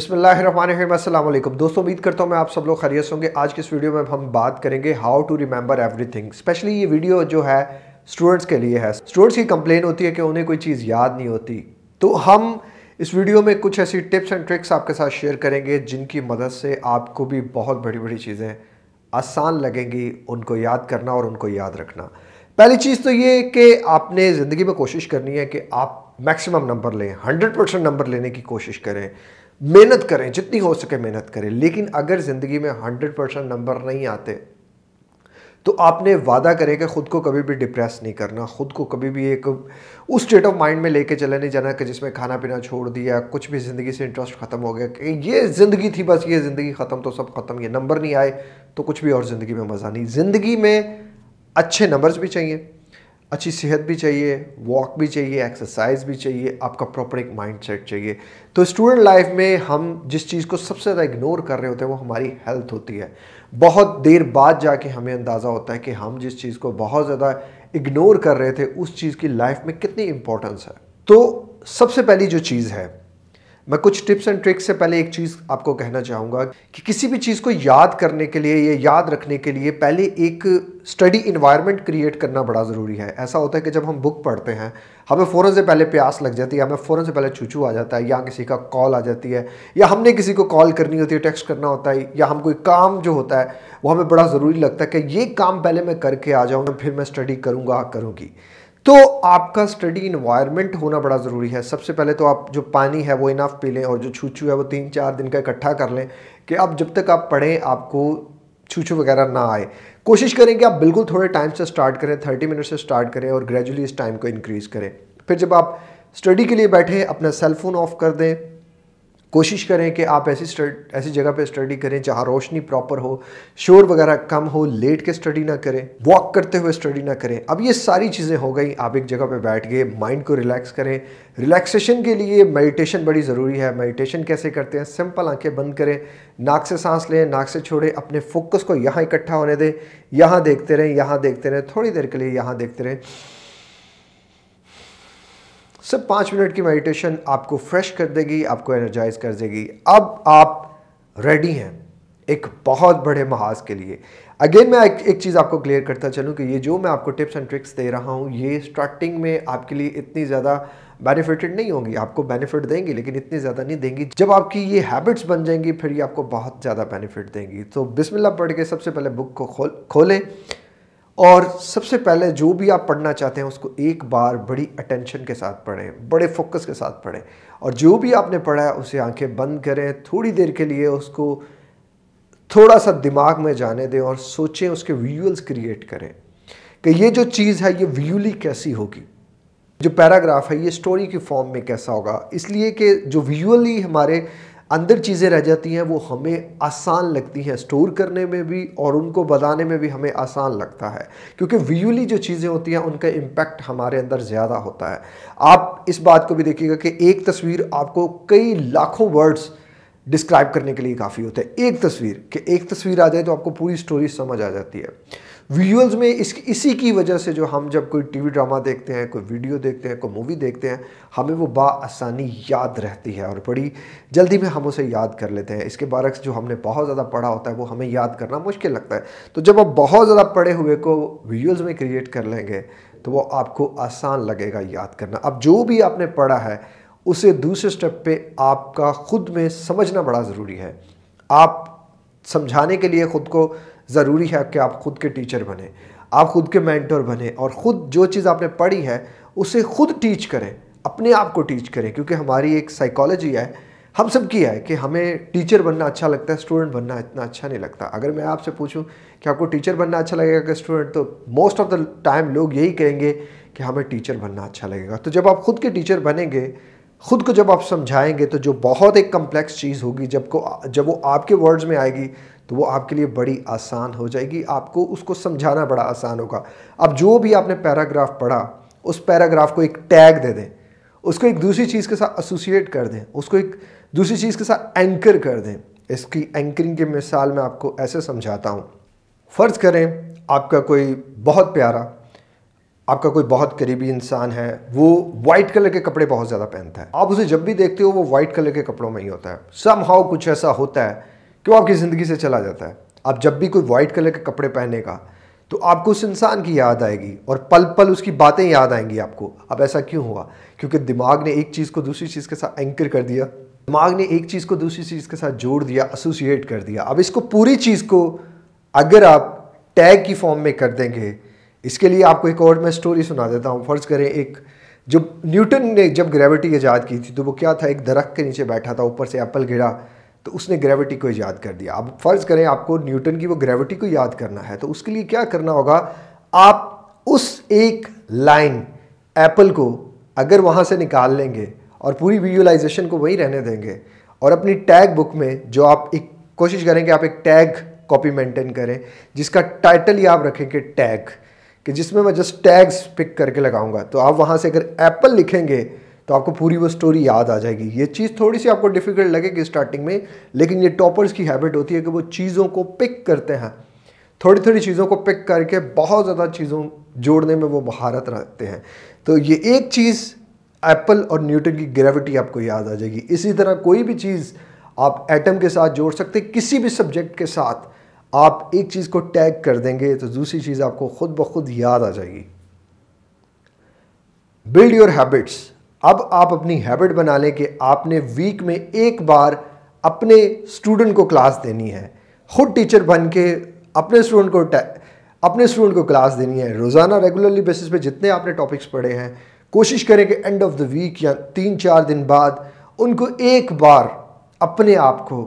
वालेकुम दोस्तों उम्मीद करता हूँ मैं आप सब लोग खरीत होंगे आज के इस वीडियो में हम बात करेंगे how to remember everything specially ये वीडियो जो है स्टूडेंट्स के लिए है स्टूडेंट्स की कंप्लेन होती है कि उन्हें कोई चीज़ याद नहीं होती तो हम इस वीडियो में कुछ ऐसी टिप्स एंड ट्रिक्स आपके साथ शेयर करेंगे जिनकी मदद से आपको भी बहुत बड़ी बड़ी चीज़ें आसान लगेंगी उनको याद करना और उनको याद रखना पहली चीज़ तो ये कि आपने ज़िंदगी में कोशिश करनी है कि आप मैक्सिमम नंबर लें हंड्रेड परसेंट नंबर लेने की कोशिश करें मेहनत करें जितनी हो सके मेहनत करें लेकिन अगर ज़िंदगी में हंड्रेड परसेंट नंबर नहीं आते तो आपने वादा करें कि ख़ुद को कभी भी डिप्रेस नहीं करना ख़ुद को कभी भी एक उस स्टेट ऑफ माइंड में लेके चले नहीं जाना कि जिसमें खाना पीना छोड़ दिया कुछ भी ज़िंदगी से इंटरेस्ट ख़त्म हो गया कि ये ज़िंदगी थी बस ये ज़िंदगी ख़त्म तो सब ख़त्म ये नंबर नहीं आए तो कुछ भी और ज़िंदगी में मज़ा नहीं ज़िंदगी में अच्छे नंबर्स भी चाहिए अच्छी सेहत भी चाहिए वॉक भी चाहिए एक्सरसाइज भी चाहिए आपका प्रॉपर एक माइंड सेट चाहिए तो स्टूडेंट लाइफ में हम जिस चीज़ को सबसे ज़्यादा इग्नोर कर रहे होते हैं वो हमारी हेल्थ होती है बहुत देर बाद जाके हमें अंदाज़ा होता है कि हम जिस चीज़ को बहुत ज़्यादा इग्नोर कर रहे थे उस चीज़ की लाइफ में कितनी इंपॉर्टेंस है तो सबसे पहली जो चीज़ है मैं कुछ टिप्स एंड ट्रिक्स से पहले एक चीज़ आपको कहना चाहूँगा कि किसी भी चीज़ को याद करने के लिए या याद रखने के लिए पहले एक स्टडी इन्वायरमेंट क्रिएट करना बड़ा ज़रूरी है ऐसा होता है कि जब हम बुक पढ़ते हैं हमें फ़ौरन से पहले प्यास लग जाती है हमें फ़ौरन से पहले चूचू आ जाता है या किसी का कॉल आ जाती है या हमने किसी को कॉल करनी होती है टेक्स्ट करना होता है या हम कोई काम जो होता है वो हमें बड़ा ज़रूरी लगता है कि ये काम पहले मैं करके आ जाऊँगा फिर मैं स्टडी करूँगा करूँगी तो आपका स्टडी इन्वायरमेंट होना बड़ा ज़रूरी है सबसे पहले तो आप जो पानी है वो इनाफ पी लें और जो छूछू है वो तीन चार दिन का इकट्ठा कर लें कि आप जब तक आप पढ़ें आपको छूछू वगैरह ना आए कोशिश करें कि आप बिल्कुल थोड़े टाइम से स्टार्ट करें थर्टी मिनट से स्टार्ट करें और ग्रेजुअली इस टाइम को इनक्रीज़ करें फिर जब आप स्टडी के लिए बैठें अपना सेल फ़ोन ऑफ़ कर दें कोशिश करें कि आप ऐसी ऐसी जगह पे स्टडी करें जहाँ रोशनी प्रॉपर हो शोर वगैरह कम हो लेट के स्टडी ना करें वॉक करते हुए स्टडी ना करें अब ये सारी चीज़ें हो गई आप एक जगह पे बैठ गए माइंड को रिलैक्स करें रिलैक्सेशन के लिए मेडिटेशन बड़ी ज़रूरी है मेडिटेशन कैसे करते हैं सिंपल आंखें बंद करें नाक से सांस लें नाक से छोड़ें अपने फोकस को यहाँ इकट्ठा होने दें यहाँ देखते रहें यहाँ देखते रहें थोड़ी देर के लिए यहाँ देखते रहें सिर्फ पाँच मिनट की मेडिटेशन आपको फ्रेश कर देगी आपको एनर्जाइज कर देगी अब आप रेडी हैं एक बहुत बड़े महाज के लिए अगेन मैं एक, एक चीज़ आपको क्लियर करता चलूँ कि ये जो मैं आपको टिप्स एंड ट्रिक्स दे रहा हूँ ये स्टार्टिंग में आपके लिए इतनी ज़्यादा बेनिफिटेड नहीं होंगी आपको बेनिफिट देंगी लेकिन इतनी ज़्यादा नहीं देंगी जब आपकी ये हैबिट्स बन जाएंगी फिर ये आपको बहुत ज़्यादा बेनिफिट देंगी तो बिस्मिल्लाह पढ़ के सबसे पहले बुक को खोल खोलें और सबसे पहले जो भी आप पढ़ना चाहते हैं उसको एक बार बड़ी अटेंशन के साथ पढ़ें बड़े फोकस के साथ पढ़ें और जो भी आपने पढ़ा है उसे आंखें बंद करें थोड़ी देर के लिए उसको थोड़ा सा दिमाग में जाने दें और सोचें उसके विजुअल्स क्रिएट करें कि ये जो चीज़ है ये विजुअली कैसी होगी जो पैराग्राफ है ये स्टोरी की फॉर्म में कैसा होगा इसलिए कि जो विजुअली हमारे अंदर चीज़ें रह जाती हैं वो हमें आसान लगती हैं स्टोर करने में भी और उनको बताने में भी हमें आसान लगता है क्योंकि विजुअली जो चीज़ें होती हैं उनका इम्पैक्ट हमारे अंदर ज़्यादा होता है आप इस बात को भी देखिएगा कि एक तस्वीर आपको कई लाखों वर्ड्स डिस्क्राइब करने के लिए काफ़ी होते हैं एक तस्वीर कि एक तस्वीर आ जाए तो आपको पूरी स्टोरी समझ आ जाती है विजुअल्स में इस इसी की वजह से जो हम जब कोई टीवी ड्रामा देखते हैं कोई वीडियो देखते हैं कोई मूवी देखते हैं हमें वो बासानी याद रहती है और बड़ी जल्दी में हम उसे याद कर लेते हैं इसके बारक्स जो हमने बहुत ज़्यादा पढ़ा होता है वो हमें याद करना मुश्किल लगता है तो जब आप बहुत ज़्यादा पढ़े हुए को विजुअल्स में क्रिएट कर लेंगे तो वो आपको आसान लगेगा याद करना अब जो भी आपने पढ़ा है उसे दूसरे स्टेप पे आपका खुद में समझना बड़ा ज़रूरी है आप समझाने के लिए ख़ुद को ज़रूरी है कि आप खुद के टीचर बने आप खुद के मैंटर बने और ख़ुद जो चीज़ आपने पढ़ी है उसे खुद टीच करें अपने आप को टीच करें क्योंकि हमारी एक साइकोलॉजी है हम सब की है कि हमें टीचर बनना अच्छा लगता है स्टूडेंट बनना इतना अच्छा नहीं लगता अगर मैं आपसे पूछूं कि आपको टीचर बनना अच्छा लगेगा कि स्टूडेंट तो मोस्ट ऑफ द टाइम लोग यही कहेंगे कि हमें टीचर बनना अच्छा लगेगा तो जब आप खुद के टीचर बनेंगे खुद को जब आप समझाएंगे तो जो बहुत एक कम्प्लेक्स चीज़ होगी जब को जब वो आपके वर्ड्स में आएगी तो वो आपके लिए बड़ी आसान हो जाएगी आपको उसको समझाना बड़ा आसान होगा अब जो भी आपने पैराग्राफ पढ़ा उस पैराग्राफ को एक टैग दे दें उसको एक दूसरी चीज़ के साथ एसोसिएट कर दें उसको एक दूसरी चीज़ के साथ एंकर कर दें इसकी एंकरिंग की मिसाल मैं आपको ऐसे समझाता हूँ फ़र्ज़ करें आपका कोई बहुत प्यारा आपका कोई बहुत करीबी इंसान है वो व्हाइट कलर के कपड़े बहुत ज़्यादा पहनता है आप उसे जब भी देखते हो वो व्हाइट कलर के कपड़ों में ही होता है सम हाउ कुछ ऐसा होता है कि वो आपकी ज़िंदगी से चला जाता है आप जब भी कोई व्हाइट कलर के कपड़े पहनेगा तो आपको उस इंसान की याद आएगी और पल पल उसकी बातें याद आएंगी आपको अब ऐसा क्यों हुआ क्योंकि दिमाग ने एक चीज़ को दूसरी चीज़ के साथ एंकर कर दिया दिमाग ने एक चीज़ को दूसरी चीज़ के साथ जोड़ दिया एसोसिएट कर दिया अब इसको पूरी चीज़ को अगर आप टैग की फॉर्म में कर देंगे इसके लिए आपको एक और मैं स्टोरी सुना देता हूँ फ़र्ज़ करें एक जो न्यूटन ने जब ग्रेविटी ईजाद की थी तो वो क्या था एक दरख्त के नीचे बैठा था ऊपर से एप्पल गिरा तो उसने ग्रेविटी को ईजाद कर दिया अब फ़र्ज़ करें आपको न्यूटन की वो ग्रेविटी को याद करना है तो उसके लिए क्या करना होगा आप उस एक लाइन एप्पल को अगर वहाँ से निकाल लेंगे और पूरी विजुअलाइजेशन को वहीं रहने देंगे और अपनी टैग बुक में जो आप एक कोशिश करें कि आप एक टैग कॉपी मेंटेन करें जिसका टाइटल ही आप रखेंगे टैग कि जिसमें मैं जस्ट टैग्स पिक करके लगाऊंगा तो आप वहाँ से अगर एप्पल लिखेंगे तो आपको पूरी वो स्टोरी याद आ जाएगी ये चीज़ थोड़ी सी आपको डिफ़िकल्ट लगेगी स्टार्टिंग में लेकिन ये टॉपर्स की हैबिट होती है कि वो चीज़ों को पिक करते हैं थोड़ी थोड़ी चीज़ों को पिक करके बहुत ज़्यादा चीज़ों जोड़ने में वो महारत रखते हैं तो ये एक चीज़ एप्पल और न्यूटन की ग्रेविटी आपको याद आ जाएगी इसी तरह कोई भी चीज़ आप एटम के साथ जोड़ सकते किसी भी सब्जेक्ट के साथ आप एक चीज़ को टैग कर देंगे तो दूसरी चीज़ आपको ख़ुद ब खुद याद आ जाएगी बिल्ड योर हैबिट्स अब आप अपनी हैबिट बना लें कि आपने वीक में एक बार अपने स्टूडेंट को क्लास देनी है खुद टीचर बन के अपने स्टूडेंट को अपने स्टूडेंट को क्लास देनी है रोज़ाना रेगुलरली बेसिस पे जितने आपने टॉपिक्स पढ़े हैं कोशिश करें कि एंड ऑफ द वीक या तीन चार दिन बाद उनको एक बार अपने आप को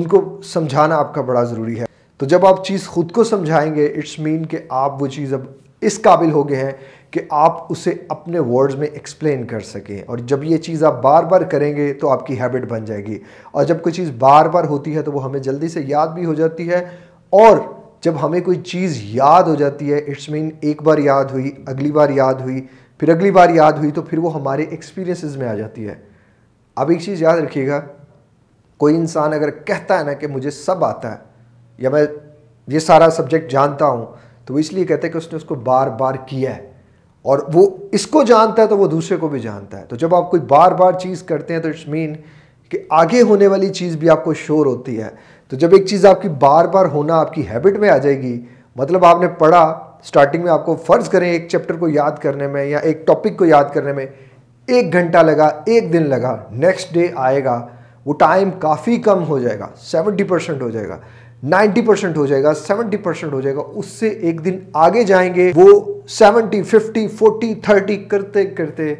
उनको समझाना आपका बड़ा ज़रूरी है तो जब आप चीज़ खुद को समझाएंगे इट्स मीन कि आप वो चीज़ अब इस काबिल हो गए हैं कि आप उसे अपने वर्ड्स में एक्सप्लेन कर सकें और जब ये चीज़ आप बार बार करेंगे तो आपकी हैबिट बन जाएगी और जब कोई चीज़ बार बार होती है तो वो हमें जल्दी से याद भी हो जाती है और जब हमें कोई चीज़ याद हो जाती है इट्स मीन एक बार याद हुई अगली बार याद हुई फिर अगली बार याद हुई तो फिर वो हमारे एक्सपीरियंसेस में आ जाती है अब एक चीज़ याद रखिएगा कोई इंसान अगर कहता है ना कि मुझे सब आता है या मैं ये सारा सब्जेक्ट जानता हूँ तो इसलिए कहते हैं कि उसने उसको बार बार किया है और वो इसको जानता है तो वो दूसरे को भी जानता है तो जब आप कोई बार बार चीज़ करते हैं तो इट्स मीन कि आगे होने वाली चीज़ भी आपको श्योर होती है तो जब एक चीज़ आपकी बार बार होना आपकी हैबिट में आ जाएगी मतलब आपने पढ़ा स्टार्टिंग में आपको फ़र्ज़ करें एक चैप्टर को याद करने में या एक टॉपिक को याद करने में एक घंटा लगा एक दिन लगा नेक्स्ट डे आएगा वो टाइम काफ़ी कम हो जाएगा सेवेंटी परसेंट हो जाएगा 90 परसेंट हो जाएगा 70 परसेंट हो जाएगा उससे एक दिन आगे जाएंगे वो 70, 50, 40, 30 करते करते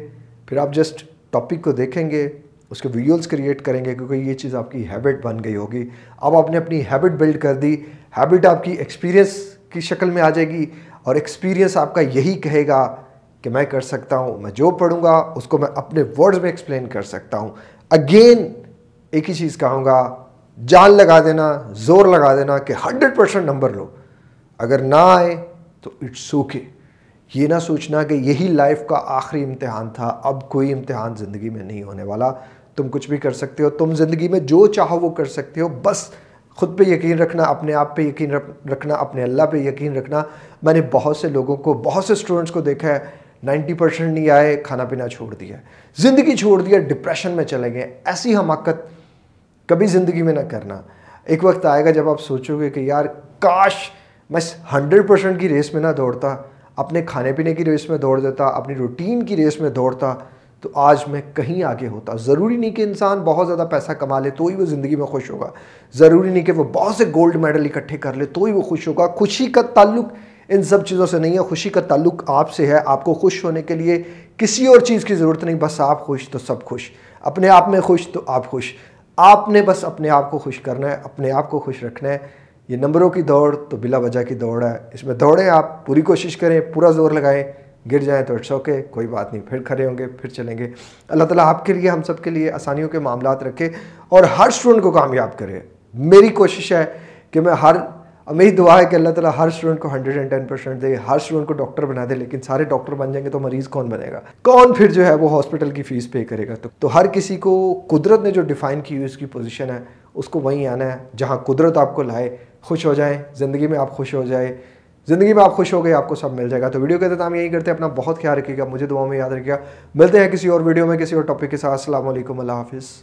फिर आप जस्ट टॉपिक को देखेंगे उसके वीडियोस क्रिएट करेंगे क्योंकि ये चीज़ आपकी हैबिट बन गई होगी अब आपने अपनी हैबिट बिल्ड कर दी हैबिट आपकी एक्सपीरियंस की शक्ल में आ जाएगी और एक्सपीरियंस आपका यही कहेगा कि मैं कर सकता हूँ मैं जो पढ़ूँगा उसको मैं अपने वर्ड्स में एक्सप्लेन कर सकता हूँ अगेन एक ही चीज़ कहूँगा जान लगा देना ज़ोर लगा देना कि हंड्रेड परसेंट नंबर लो अगर ना आए तो इट्स ओके ये ना सोचना कि यही लाइफ का आखिरी इम्तहान था अब कोई इम्तहान ज़िंदगी में नहीं होने वाला तुम कुछ भी कर सकते हो तुम ज़िंदगी में जो चाहो वो कर सकते हो बस ख़ुद पे यकीन रखना अपने आप पे यकीन रखना अपने अल्लाह पे यकीन रखना मैंने बहुत से लोगों को बहुत से स्टूडेंट्स को देखा है 90 परसेंट नहीं आए खाना पीना छोड़ दिया ज़िंदगी छोड़ दिया डिप्रेशन में चले गए ऐसी हमाकत कभी ज़िंदगी में ना करना एक वक्त आएगा जब आप सोचोगे कि यार काश मैं हंड्रेड परसेंट की रेस में ना दौड़ता अपने खाने पीने की रेस में दौड़ देता अपनी रूटीन की रेस में दौड़ता तो आज मैं कहीं आगे होता ज़रूरी नहीं कि इंसान बहुत ज़्यादा पैसा कमा ले तो ही वो ज़िंदगी में खुश होगा ज़रूरी नहीं कि वो बहुत से गोल्ड मेडल इकट्ठे कर ले तो ही वो खुश होगा खुशी का ताल्लुक इन सब चीज़ों से नहीं है खुशी का ताल्लुक आपसे है आपको खुश होने के लिए किसी और चीज़ की ज़रूरत नहीं बस आप खुश तो सब खुश अपने आप में खुश तो आप खुश आपने बस अपने आप को खुश करना है अपने आप को खुश रखना है ये नंबरों की दौड़ तो बिला वजह की दौड़ है इसमें दौड़ें आप पूरी कोशिश करें पूरा ज़ोर लगाएं गिर जाएं तो इट्स ओके कोई बात नहीं फिर खड़े होंगे फिर चलेंगे अल्लाह ताला आपके लिए हम सब के लिए आसानियों के मामला रखे और हर स्टूडेंट को कामयाब करे मेरी कोशिश है कि मैं हर और मेरी दुआ है कि अल्लाह ताला हर स्टूडेंट को 110 परसेंट दे हर स्टूडेंट को डॉक्टर बना दे लेकिन सारे डॉक्टर बन जाएंगे तो मरीज़ कौन बनेगा कौन फिर जो है वो हॉस्पिटल की फ़ीस पे करेगा तो, तो हर किसी को कुदरत ने जो डिफ़ाइन की हुई उसकी पोजिशन है उसको वहीं आना है जहाँ कुदरत आपको लाए खुश हो जाए ज़िंदगी में आप खुश हो जाए ज़िंदगी में आप खुश हो गए आपको सब मिल जाएगा तो वीडियो के अंदर तो हम यही करते हैं अपना बहुत ख्याल रखिएगा मुझे दुआ में याद रखिएगा मिलते हैं किसी और वीडियो में किसी और टॉपिक के साथ असल हाफिज़